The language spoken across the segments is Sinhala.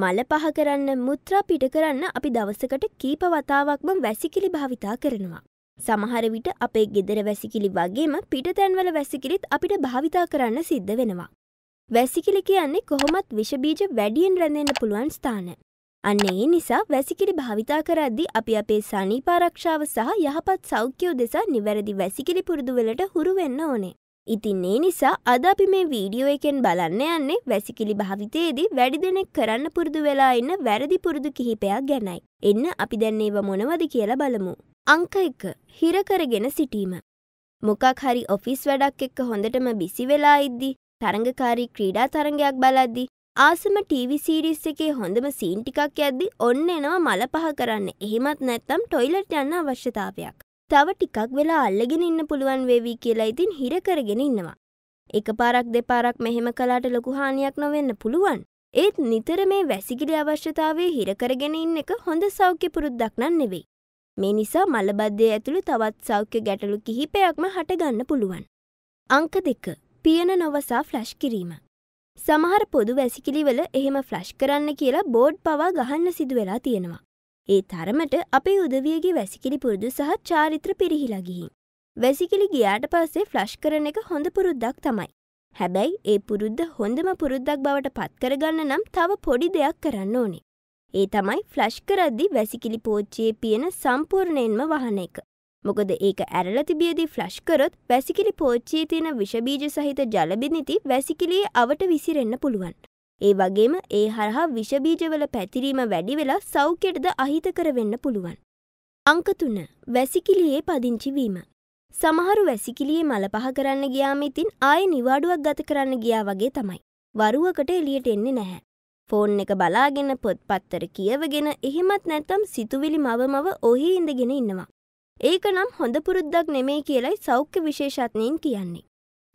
මල පහ කරන්න මුත්‍රා පිට කරන්න අපි දවසකට කීප වතාවක්ම වැසිකිලි භාවිතා කරනවා. සමහර විට අපේ ගෙදර වැසිකිලි වගේම පිටතැන්වල වැසිකිලිත් අපිට භාවිතා කරන්න සිද්ධ වෙනවා. වැසිකිලි කියන්නේ කොහොමත් විෂබීජ වැඩියෙන් රැඳෙන්න පුළුවන් ස්ථාන. අන්න ඒ නිසා වැසිකිලි භාවිතා කරද්දි අපි අපේ සනීපාරක්ෂාව සහ යහපත් සෞඛ්‍යය දෙසා නිවැරදි වැසිකිලි පුරුදුවලට හුරු වෙන්න ඕනේ. ඉතින් ඒ නිසා අද අපි මේ වීඩියෝ එකෙන් බලන්න යන්නේ වැසිකිලි භාවිතයේදී වැඩි දෙනෙක් කරන්න පුරුදු වෙලා ඉන්න වැරදි පුරුදු කිහිපයක් ගැනයි. එන්න අපි දැන් ඒව මොනවද කියලා බලමු. අංක 1. හිර කරගෙන සිටීම. මොකක් හරි ඔෆිස් වැඩක් එක්ක හොඳටම බිසි වෙලා ඉද්දි, තරඟකාරී ක්‍රීඩා තරඟයක් බලද්දි, ආසම ටීවී සීරීස් එකේ හොඳම සීන් ටිකක් යද්දි ඔන්න එනවා මල පහ කරන්න. එහෙමත් නැත්නම් ටොයිලට් යන්න අවශ්‍යතාවයක්. තව ටිකක් වෙලා අල්ලගෙන ඉන්න පුළුවන් වේවී කියලා ඉතින් හිර කරගෙන ඉන්නවා. එක පාරක් දෙපාරක් මෙහෙම කලාට ලොකු හානියක් නොවෙන්න පුළුවන්. ඒත් නිතර මේ වැසිකිලි අවශ්‍යතාවේ හිරකරගෙන ඉන්න එක හොඳ සෞඛ්‍ය පුරුද්දක් නන් නෙවෙයි. මේ නිසා මලබද්ධය ඇතුළු තවත් සෞඛ්‍ය ගැටලු කිහිපයක්ම හටගන්න පුළුවන්. අංක දෙක පියන නොවසා ෆ්ලෂ් කිරීම. සමහර පොදු වැසිකිලිවල එහෙම ෆ්ලෂ් කරන්න කියලා බෝඩ් පවා ගහන්න සිදුවෙලා තියෙනවා. ඒ තරමට අපේ උදවියගේ වැසිකිලි පුරුදු සහ චාරිත්‍ර පිරිහිලගිහින්. වැසිකිලි ගියාට පස්සේ ෆ්ලශ් කරන එක හොඳ පුරුද්දක් තමයි. හැබැයි ඒ පුරුද්ද හොඳම පුරුද්දක් බවට පත්කරගන්න නම් තව පොඩි දෙයක් කරන්න ඕනේ. ඒ තමයි ෆ්ලශ් කරද්දි වැසිකිලි පෝච්චියේ පියන සම්පූර්ණයෙන්ම වහන එක. මොකද ඒක ඇරල තිබියදී ෆ්ලශ් කරොත් වැසිකිලි පෝච්චියේ තියෙන විෂබීජ සහිත ජලබිනිති වැසිකිලියේ අවට විසිරෙන්න පුළුවන්. ඒ වගේම ඒ හරහා විෂබීජවල පැතිරීම වැඩි වෙලා සෞඛ්‍යයටද අහිතකර වෙන්න පුළුවන්. අංක තුන වැසිකිලියේ පදිංචි වීම. සමහරු වැසිකිලියේ මල පහ කරන්න ගියාම ඉතින් ආයෙ නිවාඩුවක් ගත කරන්න ගියා වගේ තමයි. වරුවකට එළියට එන්නේ නැහැ. ෆෝන් එක බලාගෙන පොත්පත්තර කියවගෙන එහෙමත් නැත්තම් සිතුවිලි මවමව ඔහි ඉඳගෙන ඉන්නවා. ඒකනම් හොඳ පුරුද්දක් නෙමෙයි කියලයි සෞඛ්‍ය විශේෂඥයින් කියන්නේ.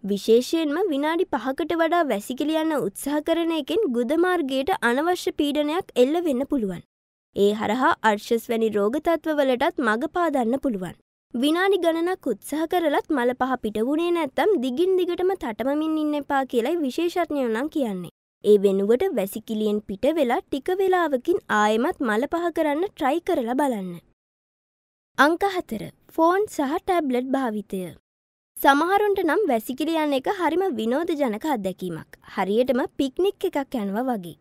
විශේෂයෙන්ම විනාඩි පහකට වඩා වැසිකිලි යන්න උත්සාහ කරන එකෙන් ගුදමාර්ගයට අනවශ්‍ය පීඩනයක් එල්ල වෙන්න පුළුවන්. ඒ හරහා අර්ශස් වැනි රෝගතත්වවලටත් මඟ පාදන්න පුළුවන්. විනාඩි ගණනක් උත්සාහ කරලත් මල පහ පිටවුණේ නැත්තම් දිගින් දිගටම තටමමින් ඉන්න එපා කියලයි විශේෂඥයනම් කියන්නේ. ඒ වෙනුවට වැසිකිලියෙන් පිට වෙලා ටික වෙලාවකින් ආයෙමත් මල පහ කරන්න ට්‍රයි කරලා බලන්න. අංක හතර ෆෝන් සහ ටැබ්ලට් භාවිතය සමහරුන්ට නම් වැසිකිලි යන එක හරිම විනෝද ජනක අත්දැකීමක්. හරියටම පික්නික් එකක් යනවා වගේ.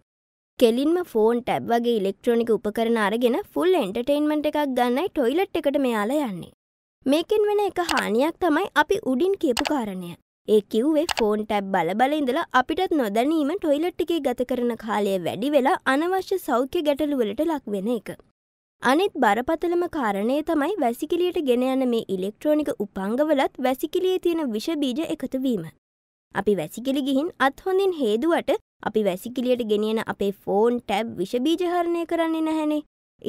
කෙලින්ම ෆෝන් ටැබ් වගේ ඉලෙක්ට්‍රොනික උපකරණ අරගෙන ෆුල් එන්ටර්ටේන්මන්ට් එකක් ගන්නයි ටොයිලට් එකට මෙයාලා යන්නේ. මේකෙන් වෙන එක හානියක් තමයි අපි උඩින් කියපු කාරණය. ඒ කිව්වේ ෆෝන් ටැබ් බලබල ඉඳලා අපිටත් නොදැනීම ටොයිලට් එකේ ගත කරන කාලය වැඩි වෙලා අනවශ්‍ය සෞඛ්‍ය ගැටලුවලට ලක්වෙන එක. අනෙත් බරපතලම කාරණය තමයි වැසිකිලියට ගෙන යන මේ ඉලෙක්ට්‍රෝනික උපංගවලත් වැසිකිලියේ තියෙන විෂබීජ එකතු වීම. අපි වැසිකිලි ගිහින් අත්හොඳින් හේදුවට අපි වැසිකිලියට ගෙනියන අපේ ෆෝන් ටැබ් විෂබීජ හරණය කරන්නේ නැහැනේ.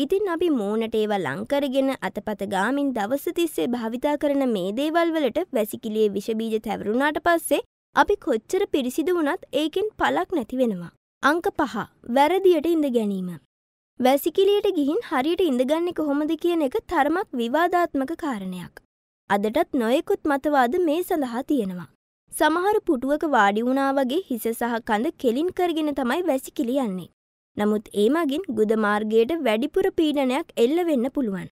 ඉතින් අපි මූණට ඒවා ලංකරගෙන අතපත ගාමින් දවස තිස්සේ භාවිතා කරන මේ දේවල් වලට වැසිකිලියේ විෂබීජ තැවරුණාට පස්සේ අපි කොච්චර පිරිසිදු වුණත් ඒකෙන් පළක් නැති වෙනවා. අංක පහ වැරදියට ඉඳ ගැනීම. වැසිකිලියට ගිහින් හරියට ඉඳගන්නේ කොහොමද කියන එක තරමක් විවාධාත්මක කාරණයක්. අදටත් නොයෙකුත් මතවාද මේ සඳහා තියෙනවා. සමහර පුටුවක වාඩි වුණා වගේ හිස සහ කඳ කෙලින් කරගෙන තමයි වැසිකිලි යන්නේ. නමුත් ඒ මගින් ගුද මාර්ගයට වැඩිපුර පීඩනයක් එල්ල වෙන්න පුළුවන්.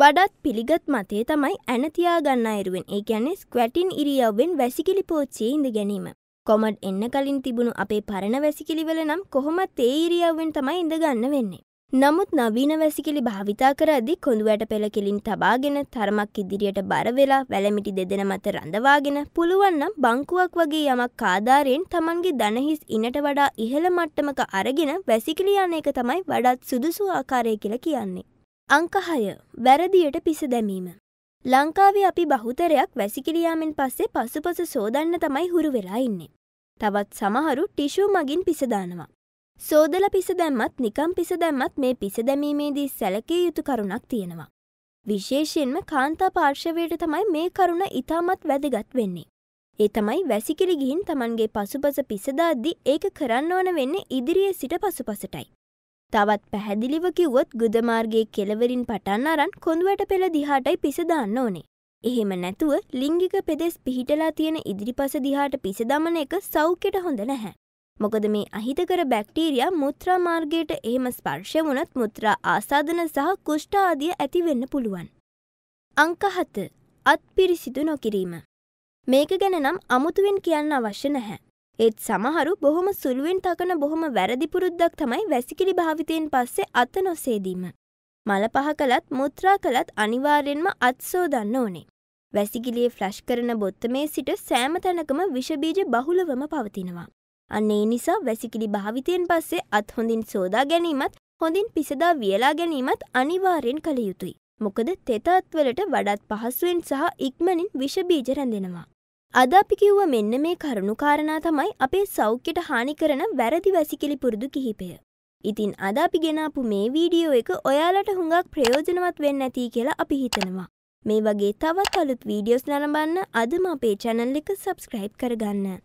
වඩත් පිළිගත් මතේ තමයි ඇන තියාගන්න අයරුවෙන් ඒ කියන්නේ ස්ක්වැටින් ඉරියව්වෙන් වැසිකිලි පෝච්චේ ඉඳ ගැනීම. කොමඩ් එන්න කලින් තිබුණු අපේ පරණ වැසිකිලිවල නම් කොහොමත් ඒ ඉරියව්වෙන් තමයි ඉඳගන්න වෙන්නේ. නමුත් නවීන වැසිකිලි භාවිතා කරදි කොඳුවැට පෙළකිලින් තබාගෙන තරමක් ඉදිරියට බරවෙලා වැලමිටි දෙදෙන මත රඳවාගෙන පුළුවන්නම් බංකුවක් වගේ යමක් කාධාරයෙන් තමන්ගේ දනහිස් ඉනට වඩා ඉහළ මට්ටමක අරගෙන වැසිකිලි යන එක තමයි වඩත් සුදුසු ආකාරය කියල කියන්නේ. අංකහය වැරදියට පිස දැමීම. ලංකාවේ අපි බහුතරයක් වැසිකිලියාමෙන් පස්සේ පසුපස සෝදන්න තමයි හුරු වෙලා ඉන්නේ. තවත් සමහරු ටිෂූ මගින් පිසදානවා. සෝදල පිස දැම්මත් නිකම් පිස දැම්මත් මේ පිස දැමීමේදී සැලකේ යුතු කරුණක් තියෙනවා. විශේෂයෙන්ම කාන්තා පාර්ශවයට තමයි මේ කරුණ ඉතාමත් වැදගත් වෙන්නේ. ඒ තමයි වැසිකිරි ගිහින් තමන්ගේ පසුපස පිසදාද්දි ඒක කරන්න ඕන වෙන්නේ ඉදිරියේ සිට පසුපසටයි. තවත් පැහැදිලිව කිව්වොත් ගුදමාර්ගයේ කෙළවරින් පටන් අරන් කොඳුවට පෙළ දිහාටයි පිසදාන්න ඕනේ. එහෙම නැතුව ලිංගික පෙදෙස් පිහිටලා තියෙන ඉදිරිපස දිහාට පිසදමන එක සෞඛ්‍යට හොඳ නැහැ. මොකද මේ අහිතකර බැක්ටීරිය මුත්‍රා මාර්ගයට එහෙම ස්පර්ශ වුණත් මුත්‍රා ආසාධන සහ කුෂ්ට ආදිය ඇතිවෙන්න පුළුවන්. අංකහත අත් පිරිසිදු නොකිරීම. මේක ගැන නම් අමුතුවෙන් කියන්න අවශ්‍ය නැහැ. ඒත් සමහරු බොහොම සුළුවෙන් තකන බොහොම වැරදිපුරුද්දක් තමයි වැසිකිලි භාවිතයෙන් පස්සේ අත නොසේදීම. මල පහ කළත් මුත්‍රා කළත් අනිවාර්යෙන්ම අත්සෝදන්න ඕනේ. වැසිගිලිය ෆ්ලෂ් කරන බොත්තමේ සිට සෑම තැනකම විෂබීජ බහුලවම පවතිනවා. අන්නේ නිසා වැසිකිලි භාවිතයෙන් පස්සේ අත් හොඳින් සෝදා ගැනීමත් හොඳින් පිසදා වියලා ගැනීමත් අනිවාරයෙන් කළ යුතුයි. මොකද තෙතත්වලට වඩත් පහසුවෙන් සහ ඉක්මනින් විෂබීජ රැඳෙනවා. අද අපි කිව්ව මෙන්න මේ කරුණුකාරණා තමයි අපේ සෞඛ්‍යට හානි කරන වැරදි වැසිකිලි පුරුදු කිහිපය. ඉතින් අද අපි ගෙනාපු මේ වීඩියෝ එක ඔයාලට හුඟක් ප්‍රයෝජනවත් වෙන්න ඇති කියලා අපි හිතනවා. මේ වගේ තවත් අලුත් වීඩියෝස් නරඹන්න අදම අපේ channel එක subscribe කරගන්න.